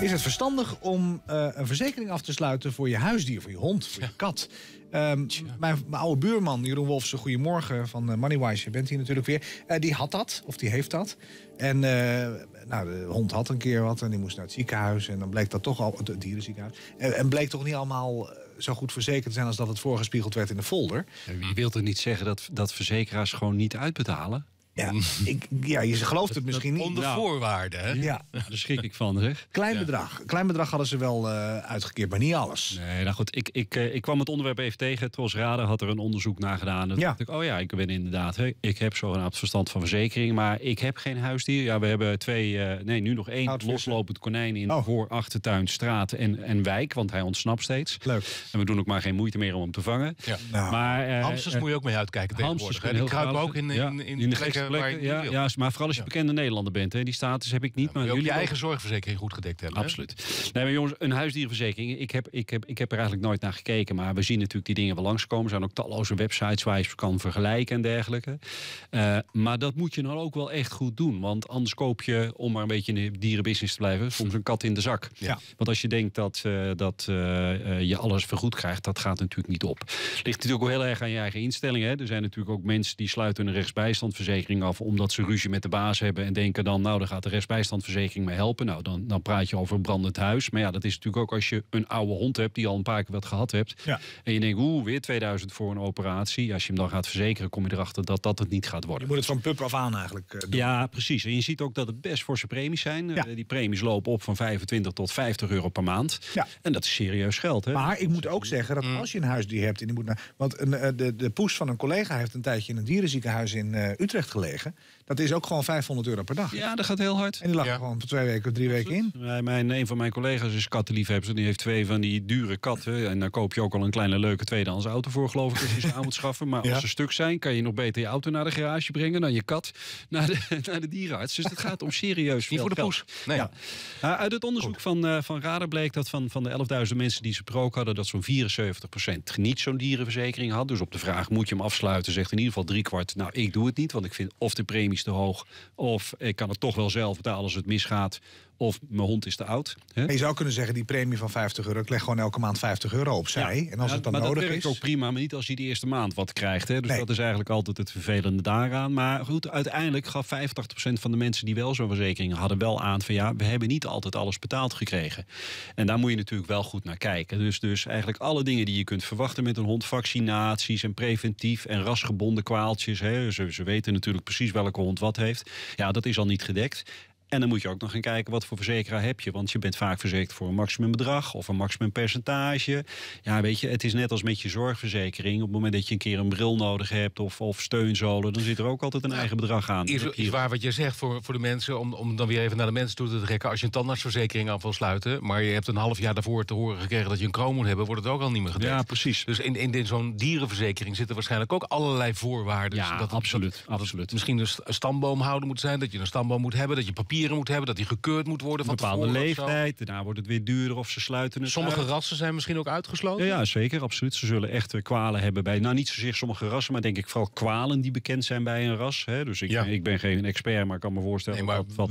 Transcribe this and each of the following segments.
Is het verstandig om eh, een verzekering af te sluiten voor je huisdier, voor je hond, voor je kat? Ehm, mijn, mijn, oude buurman, Jeroen Wolfse goedemorgen van eh, Moneywise. Je bent hier natuurlijk weer. Eh, die had dat, of die heeft dat. En nou, de hond had een keer wat en die moest naar het ziekenhuis. En dan bleek dat toch al, het dierenziekenhuis. En, en bleek toch niet allemaal zo goed verzekerd te zijn als dat het voorgespiegeld werd in de folder. Je wilt er niet zeggen dat, dat verzekeraars gewoon niet uitbetalen? Ja, ik, ja je gelooft het misschien niet. Onder nou. voorwaarden, hè? Ja. Daar schrik ik van, zeg. Klein bedrag. Klein bedrag hadden ze wel eh, uitgekeerd, maar niet alles. Nee, nou goed. Ik, ik, eh, ik kwam het onderwerp even tegen. Tros raden had er een onderzoek naar gedaan. dacht ik, oh ja, ik ben inderdaad... ik heb zo'n verstand van verzekering, maar ik heb geen huisdier. Ja, we hebben twee... Eh, nee, nu nog één loslopend konijn in oh. voor, achtertuin, straat en, en wijk. Want hij ontsnapt steeds. Leuk. En we doen ook maar geen moeite meer om hem te vangen. Ja. maar, uh, hamsters moet je ook mee uitkijken tegenwoordig. ik kruip ook in, in, in, de, de eh, ja, Ja, maar vooral als je bekende Nederlander bent. Hè. Die status heb ik niet. maar, maar jullie je eigen zorgverzekering goed gedekt hebben. Absoluut. Nee, maar jongens, een huisdierenverzekering. Ik heb, ik, heb, ik heb er eigenlijk nooit naar gekeken. Maar we zien natuurlijk die dingen wel langskomen. Er zijn ook talloze websites waar je ze kan vergelijken en dergelijke. Eh, maar dat moet je nou ook wel echt goed doen. Want anders koop je, om maar een beetje in de dierenbusiness te blijven, soms een kat in de zak. Want als je denkt dat, eh, dat je alles vergoed krijgt, dat gaat natuurlijk niet op. Ligt natuurlijk ook heel erg aan je eigen instellingen. Er zijn natuurlijk ook mensen die sluiten een rechtsbijstandverzekering af omdat ze ruzie met de baas hebben en denken dan, nou, dan gaat de restbijstandverzekering me helpen. Nou, dan, dan praat je over brandend huis. Maar ja, dat is natuurlijk ook als je een oude hond hebt die al een paar keer wat gehad hebt. En je denkt, oeh, weer 2000 voor een operatie. Als je hem dan gaat verzekeren, kom je erachter dat dat het niet gaat worden. Je moet het van pup af aan eigenlijk eh, Ja, precies. En je ziet ook dat het best forse premies zijn. Eh, die premies lopen op van 25 tot 50 euro per maand. En dat is serieus geld. Hè? Maar ik moet ook mm. zeggen dat mm. als je een huis die hebt... En die moet naar, want een, eh, de, de poes van een collega heeft een tijdje in een dierenziekenhuis in Utrecht gelegen. Dat is ook gewoon 500 euro per dag. Ja, dat gaat heel hard. En die lag ja. gewoon twee weken drie weken in. mijn, een van mijn collega's is kattenliefhebber. Die heeft twee van die dure katten. En daar koop je ook al een kleine leuke tweedehands auto voor, geloof ik. Als je ze aan moet schaffen. Maar als ze stuk zijn, kan je nog beter je auto naar de garage brengen... dan je kat naar de, naar de dierenarts. Dus het gaat om serieus Niet voor de poes. Ja. Eh, uit het onderzoek van, eh, van Radar bleek dat van, van de 11.000 mensen die ze prook hadden... dat zo'n 74% niet zo'n dierenverzekering had. Dus op de vraag, moet je hem afsluiten, zegt in ieder geval kwart. nou, ik doe het niet, want ik vind of de premies te hoog of ik kan het toch wel zelf betalen als het misgaat. Of mijn hond is te oud. Hè? Je zou kunnen zeggen, die premie van 50 euro, ik leg gewoon elke maand 50 euro opzij. En als het dan maar nodig dat werkt is... ook prima, maar niet als je die eerste maand wat krijgt. Hè? Dus dat is eigenlijk altijd het vervelende daaraan. Maar goed, uiteindelijk gaf 85% van de mensen die wel zo'n verzekering hadden wel aan van ja, we hebben niet altijd alles betaald gekregen. En daar moet je natuurlijk wel goed naar kijken. Dus, dus eigenlijk alle dingen die je kunt verwachten met een hond, vaccinaties en preventief en rasgebonden kwaaltjes. Hè? Ze, ze weten natuurlijk precies welke hond wat heeft. Ja, dat is al niet gedekt. En dan moet je ook nog gaan kijken wat voor verzekeraar heb je. Want je bent vaak verzekerd voor een maximum bedrag of een maximum percentage. Ja, weet je, het is net als met je zorgverzekering. Op het moment dat je een keer een bril nodig hebt of, of steunzolen, dan zit er ook altijd een eigen bedrag aan. Is, is waar wat je zegt voor, voor de mensen, om, om dan weer even naar de mensen toe te trekken. Als je een tandartsverzekering af wil sluiten, maar je hebt een half jaar daarvoor te horen gekregen dat je een kroon moet hebben, wordt het ook al niet meer gedekt. Ja, precies. Dus in, in, zo'n dierenverzekering zitten waarschijnlijk ook allerlei voorwaarden. Ja, dat absoluut, absoluut. misschien een stamboom houden moet zijn, dat je een stamboom moet hebben, dat je papier dieren moet hebben, dat die gekeurd moet worden van bepaalde leeftijd. Daarna wordt het weer duurder of ze sluiten het. Sommige rassen zijn misschien ook uitgesloten. Ja, ja, zeker, absoluut. Ze zullen echt kwalen hebben bij, nou niet zozeer sommige rassen, maar denk ik vooral kwalen die bekend zijn bij een ras. Hè? Dus ik, ja. ik ben geen expert, maar ik kan me voorstellen nee, maar wat, wat,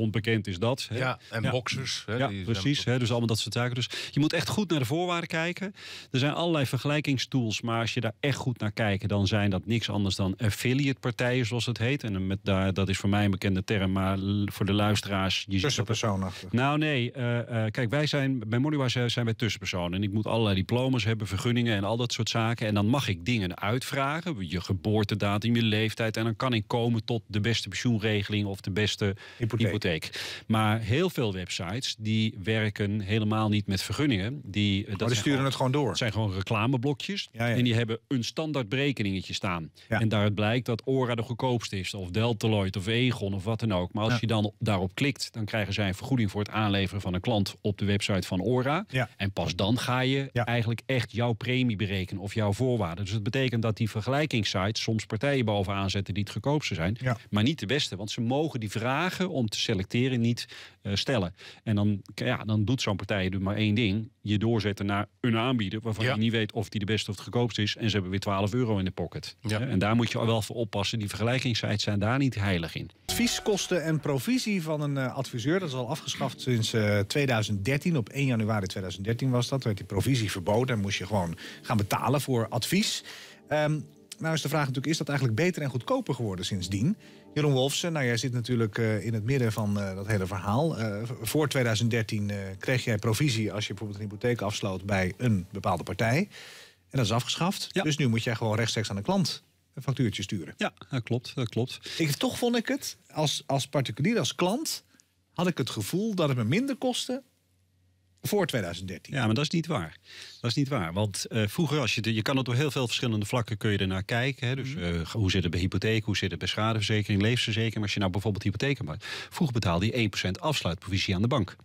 we bekend is dat. Hè? Ja, en boxers. ja, precies. Hè? Dus allemaal dat soort zaken. Dus je moet echt goed naar de voorwaarden kijken. Er zijn allerlei vergelijkingstools, maar als je daar echt goed naar kijkt, dan zijn dat niks anders dan affiliate partijen, zoals het heet. En met, daar, dat is voor mij een bekende term, maar voor de luisteraars. Je Tussenpersonen. Nou nee, eh, eh, kijk, wij zijn bij Moneywise zijn wij tussenpersonen. En ik moet allerlei diplomas hebben, vergunningen en al dat soort zaken. En dan mag ik dingen uitvragen. Je geboortedatum, je leeftijd. En dan kan ik komen tot de beste pensioenregeling of de beste hypotheek. Maar heel veel websites die werken helemaal niet met vergunningen. Die, eh, oh, dat sturen het gewoon door. Het zijn gewoon reclameblokjes. En die hebben een standaard berekeningetje staan. En daaruit blijkt dat ORA de goedkoopste is. Of Lloyd of Egon of wat dan ook. Maar als je dan daarop klikt, dan krijgen zij een vergoeding voor het aanleveren van een klant op de website van ORA. En pas dan ga je eigenlijk echt jouw premie berekenen of jouw voorwaarden. Dus dat betekent dat die vergelijkingssites soms partijen bovenaan zetten die het goedkoopste zijn, maar niet de beste. Want ze mogen die vragen om te selecteren niet eh, stellen. En dan, ja, dan doet zo'n partij maar één ding. Je doorzetten naar een aanbieder waarvan je niet weet of die de beste of het goedkoopste is. En ze hebben weer 12 euro in de pocket. En daar moet je wel voor oppassen. Die vergelijkingssites zijn daar niet heilig in. Advieskosten en provisie provisie van een eh, adviseur, dat is al afgeschaft sinds 2013. Eh, Op 1 januari 2013 was dat, werd die provisie verboden. En moest je gewoon gaan betalen voor advies. Ehm, nou is de vraag natuurlijk, is dat eigenlijk beter en goedkoper geworden sindsdien? Jeroen Wolfsen, nou jij zit natuurlijk eh, in het midden van dat hele verhaal. voor 2013 kreeg jij provisie als je bijvoorbeeld een hypotheek afsloot bij een bepaalde partij. En dat is afgeschaft. Dus nu moet jij gewoon rechtstreeks aan de klant een factuurtje sturen. Ja, dat klopt. Dat klopt. Ik, toch vond ik het, als, als particulier, als klant, had ik het gevoel dat het me minder kostte voor 2013. Ja, maar dat is niet waar. Dat is niet waar. Want eh, vroeger, als je, de, je kan het op heel veel verschillende vlakken kun je ernaar kijken. Hè? Dus mhm. eh, hoe zit het bij hypotheek, hoe zit het bij schadeverzekering, levensverzekering. Maar als je nou bijvoorbeeld hypotheek maakt. Vroeger betaalde je 1% afsluitprovisie aan de bank.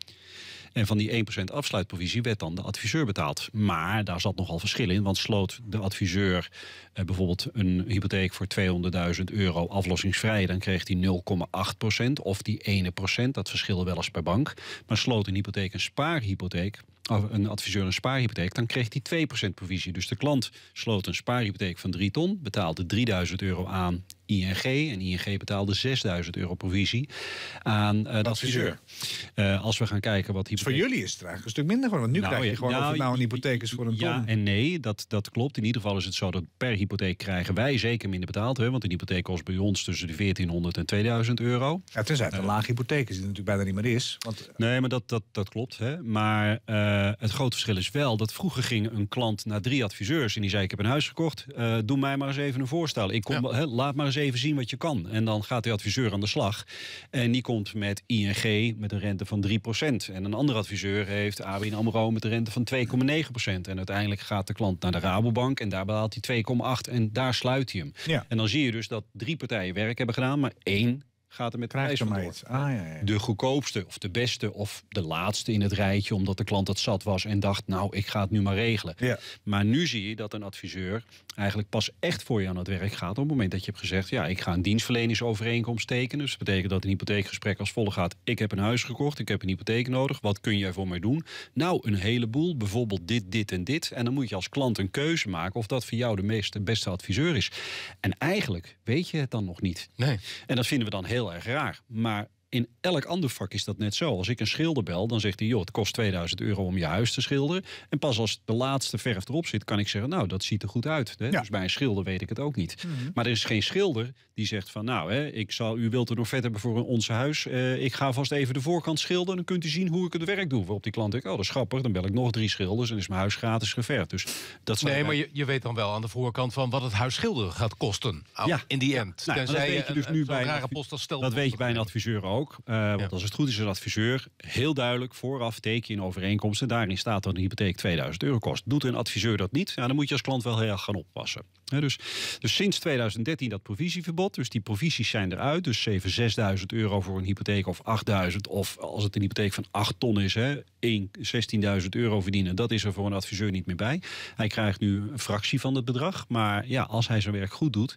En van die 1% afsluitprovisie werd dan de adviseur betaald. Maar daar zat nogal verschil in, want sloot de adviseur eh, bijvoorbeeld een hypotheek voor 200.000 euro aflossingsvrij, dan kreeg hij 0,8% of die 1%. Dat verschilde wel eens per bank. Maar sloot een hypotheek een spaarhypotheek, een adviseur een spaarhypotheek, dan kreeg hij 2% provisie. Dus de klant sloot een spaarhypotheek van 3 ton, betaalde 3000 euro aan ING. En ING betaalde 6000 euro provisie aan eh, de adviseur. Eh, als we gaan kijken wat dus hypotheek... voor jullie is het eigenlijk een stuk minder geworden. Want nu nou, krijg je gewoon nou, of nou een nou, hypotheek is voor een ton. Ja en nee, dat, dat klopt. In ieder geval is het zo dat per hypotheek krijgen wij zeker minder betaald. Hè, want een hypotheek kost bij ons tussen de 1400 en 2000 euro. Ja, tenzij het een eh, laag hypotheek is die natuurlijk bijna niet meer is. Want... Nee, maar dat, dat, dat klopt. Hè. Maar... Eh, het grote verschil is wel dat vroeger ging een klant naar drie adviseurs en die zei: Ik heb een huis gekocht, eh, doe mij maar eens even een voorstel. Ik kom, laat maar eens even zien wat je kan. En dan gaat die adviseur aan de slag. En die komt met ING met een rente van 3%. En een andere adviseur heeft ABN Amro met een rente van 2,9%. En uiteindelijk gaat de klant naar de Rabobank en daar betaalt hij 2,8% en daar sluit hij hem. En dan zie je dus dat drie partijen werk hebben gedaan, maar één gaat er met prijs Ah, ja, ja. De goedkoopste of de beste of de laatste in het rijtje, omdat de klant het zat was en dacht, nou, ik ga het nu maar regelen. Ja. Maar nu zie je dat een adviseur eigenlijk pas echt voor je aan het werk gaat op het moment dat je hebt gezegd, ja, ik ga een dienstverleningsovereenkomst tekenen. Dus dat betekent dat een hypotheekgesprek als volgt gaat, ik heb een huis gekocht, ik heb een hypotheek nodig, wat kun jij voor mij doen? Nou, een heleboel, bijvoorbeeld dit, dit en dit. En dan moet je als klant een keuze maken of dat voor jou de de beste adviseur is. En eigenlijk weet je het dan nog niet. Nee. En dat vinden we dan heel heel erg raar. Maar in elk ander vak is dat net zo. Als ik een schilder bel, dan zegt hij: joh, het kost 2000 euro om je huis te schilderen. En pas als de laatste verf erop zit, kan ik zeggen: nou, dat ziet er goed uit. Hè? Dus bij een schilder weet ik het ook niet. Mhm. Maar er is geen schilder die zegt: van nou, hè, ik zal, u wilt nog vet hebben voor ons huis. Eh, ik ga vast even de voorkant schilderen. Dan kunt u zien hoe ik het werk doe. op die klant denkt: oh, dat is grappig. Dan bel ik nog drie schilders en is mijn huis gratis geverfd. Dus dat zijn nee, maar je, je, weet dan wel aan de voorkant van wat het huis schilderen gaat kosten. Ja. In die end. Nou, dat weet je dus nu bij. post dat weet je bij een adviseur ook. Eh, want als het goed is, een adviseur heel duidelijk vooraf teken overeenkomst. overeenkomsten. Daarin staat dat een hypotheek 2000 euro kost. Doet een adviseur dat niet, ja, dan moet je als klant wel heel erg gaan oppassen dus, dus sinds 2013 dat provisieverbod. Dus die provisies zijn eruit. Dus 7, 6.000 euro voor een hypotheek of 8.000. Of als het een hypotheek van 8 ton is, 16.000 euro verdienen. Dat is er voor een adviseur niet meer bij. Hij krijgt nu een fractie van het bedrag. Maar ja, als hij zijn werk goed doet,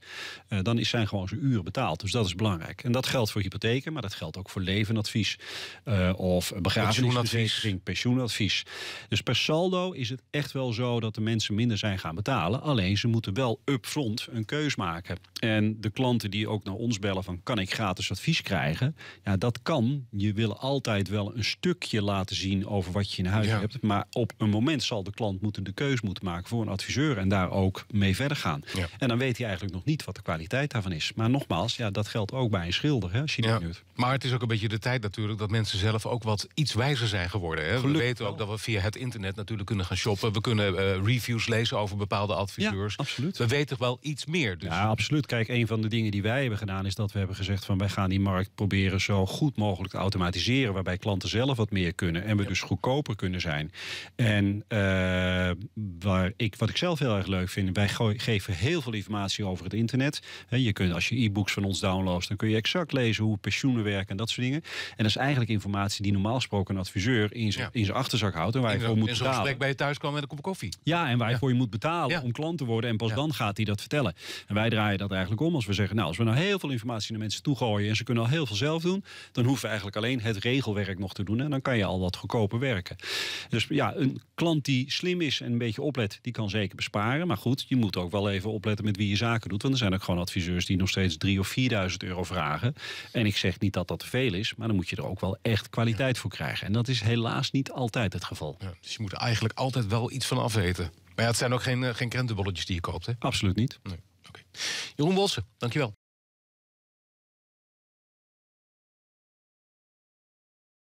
eh, dan is zijn gewoon zijn uren betaald. Dus dat is belangrijk. En dat geldt voor hypotheken, maar dat geldt ook voor levenadvies. Eh, of begrafenisverzekering, pensioenadvies. Dus per saldo is het echt wel zo dat de mensen minder zijn gaan betalen. Alleen ze moeten wel front een keus maken. En de klanten die ook naar ons bellen van kan ik gratis advies krijgen? Ja, dat kan. Je wil altijd wel een stukje laten zien over wat je in huis hebt. Maar op een moment zal de klant moeten de keus moeten maken voor een adviseur en daar ook mee verder gaan. En dan weet hij eigenlijk nog niet wat de kwaliteit daarvan is. Maar nogmaals, ja, dat geldt ook bij een schilder. Hè, ja. Maar het is ook een beetje de tijd natuurlijk dat mensen zelf ook wat iets wijzer zijn geworden. Hè? We weten ook dat we via het internet natuurlijk kunnen gaan shoppen. We kunnen eh, reviews lezen over bepaalde adviseurs. absoluut. We weet toch wel iets meer. Dus. Ja, absoluut. Kijk, een van de dingen die wij hebben gedaan is dat we hebben gezegd van wij gaan die markt proberen zo goed mogelijk te automatiseren, waarbij klanten zelf wat meer kunnen en we dus goedkoper kunnen zijn. En eh, waar ik, wat ik zelf heel erg leuk vind, wij geven heel veel informatie over het internet. je kunt, als je e-books van ons downloadt, dan kun je exact lezen hoe pensioenen werken en dat soort dingen. En dat is eigenlijk informatie die normaal gesproken een adviseur in zijn ja. achterzak houdt en waar je voor moet betalen. gesprek bij je thuis kwam met een kop koffie. Ja, en waar je voor je moet betalen om klant te worden en pas dan gaat hij dat vertellen? En wij draaien dat eigenlijk om als we zeggen, nou, als we nou heel veel informatie naar mensen toegooien en ze kunnen al heel veel zelf doen, dan hoeven we eigenlijk alleen het regelwerk nog te doen en dan kan je al wat goedkoper werken. Dus ja, een klant die slim is en een beetje oplet, die kan zeker besparen. Maar goed, je moet ook wel even opletten met wie je zaken doet, want er zijn ook gewoon adviseurs die nog steeds 3 of 4000 euro vragen. En ik zeg niet dat dat te veel is, maar dan moet je er ook wel echt kwaliteit voor krijgen. En dat is helaas niet altijd het geval. Ja, dus je moet er eigenlijk altijd wel iets van afweten. Maar ja, het zijn ook geen, eh, geen krentenbolletjes die je koopt, hè? Absoluut niet. Nee. Okay. Jeroen Wolsen, dankjewel.